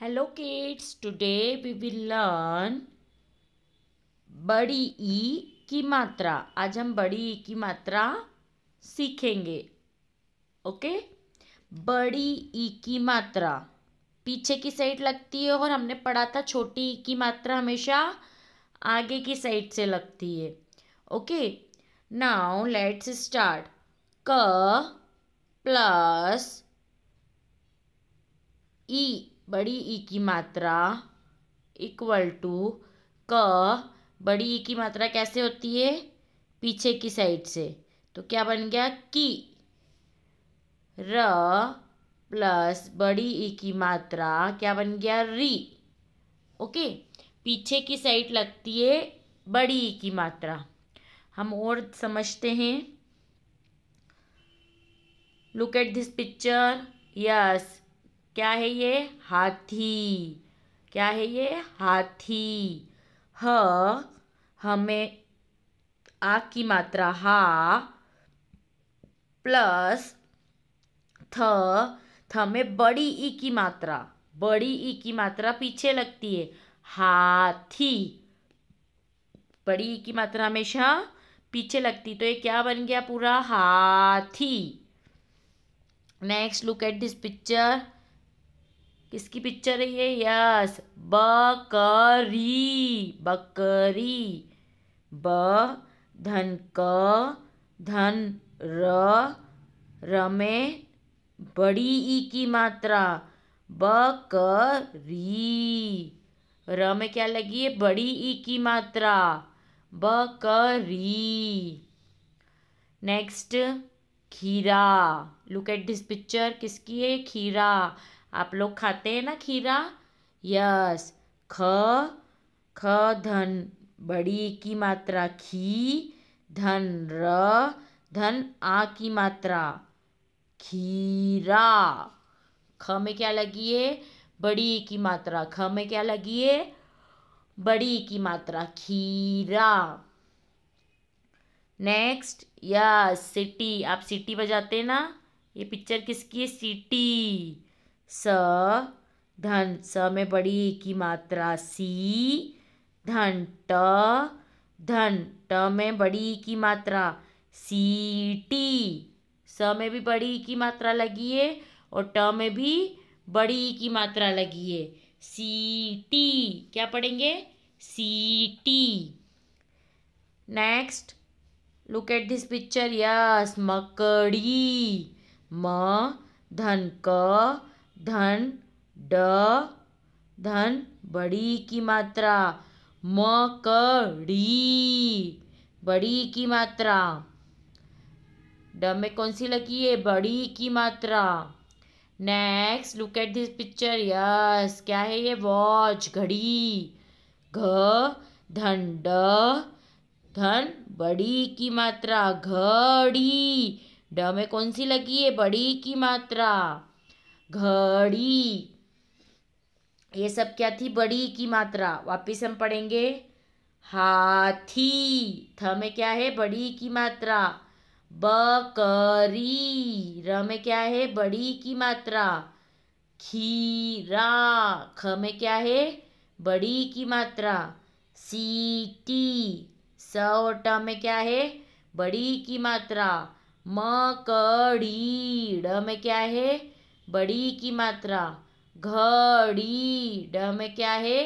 hello kids today we will learn बड़ी ई की मात्रा आज हम बड़ी ई की मात्रा सीखेंगे ओके बड़ी ई की मात्रा पीछे की साइड लगती है और हमने पढ़ा था छोटी ई की मात्रा हमेशा आगे की साइड से लगती है ओके नाउ लेट्स स्टार्ट क प्लस ई बड़ी ई की मात्रा इक्वल टू क बड़ी ई की मात्रा कैसे होती है पीछे की साइड से तो क्या बन गया की र प्लस बड़ी ई की मात्रा क्या बन गया री ओके पीछे की साइड लगती है बड़ी ई की मात्रा हम और समझते हैं look at this picture yes क्या है ये हाथी क्या है ये हाथी ह हमें आ की मात्रा हा प्लस थ थ में बड़ी ई की मात्रा बड़ी ई की मात्रा पीछे लगती है हाथी बड़ी ई की मात्रा हमेशा पीछे लगती तो ये क्या बन गया पूरा हाथी next look at this picture किसकी पिक्चर है ये यस बकरी बकरी ब धन क धन र रमे बड़ी ई की मात्रा बकरी र में क्या लगी है बड़ी ई की मात्रा बकरी नेक्स्ट खीरा लुक एट दिस पिक्चर किसकी है खीरा आप लोग खाते हैं ना खीरा यस ख ख धन बड़ी की मात्रा खी धन र धन आ की मात्रा खीरा ख में क्या लगी है बड़ी की मात्रा ख में क्या लगी है बड़ी की मात्रा खीरा नेक्स्ट यस सिटी आप सिटी बजाते हैं ना ये पिक्चर किसकी है सिटी स धन स में बड़ी ए की मात्रा सी धन ट धन ट में बड़ी की मात्रा सी टी स में भी बड़ी की मात्रा लगी है और ट में भी बड़ी की मात्रा लगी है सी टी क्या पढ़ेंगे सी टी next look at this picture yes मकड़ी म धन क धन ड धन बड़ी की मात्रा मकड़ी बड़ी की मात्रा ड में कौन सी लगी है बड़ी की मात्रा next look at this picture yes क्या है ये वॉच घड़ी घ धन ड धन बड़ी की मात्रा घड़ी ड में कौन सी लगी है बड़ी की मात्रा घड़ी ये सब क्या थी बड़ी की मात्रा वापिस हम पढ़ेंगे हाथी थ में क्या है बड़ी की मात्रा बकरी र में क्या है बड़ी की मात्रा खीरा ख में क्या है बड़ी की मात्रा सीटी स ट में क्या है बड़ी की मात्रा मकड़ी ड में क्या है बड़ी की मात्रा घड़ी ड में क्या है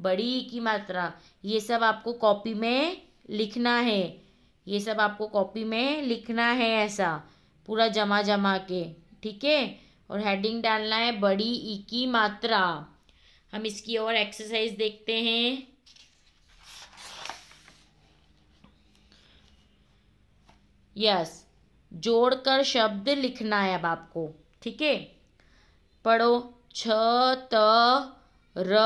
बड़ी की मात्रा ये सब आपको कॉपी में लिखना है ये सब आपको कॉपी में लिखना है ऐसा पूरा जमा जमा के ठीक है और हेडिंग डालना है बड़ी ई की मात्रा हम इसकी और एक्सरसाइज देखते हैं यस जोड़कर शब्द लिखना है अब आपको ठीक है पढ़ो छ त र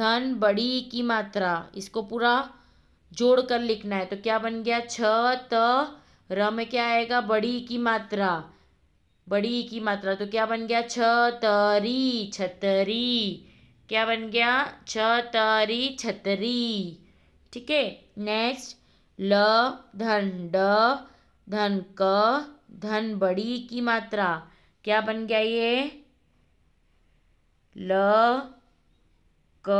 धन बड़ी की मात्रा इसको पूरा जोड़ कर लिखना है तो क्या बन गया छ त र में क्या आएगा बड़ी की मात्रा बड़ी की मात्रा तो क्या बन गया छतरी छतरी क्या बन गया छतरी छतरी ठीक है नेक्स्ट ल धन ड धन क धन बड़ी की मात्रा क्या बन गया ये લ ક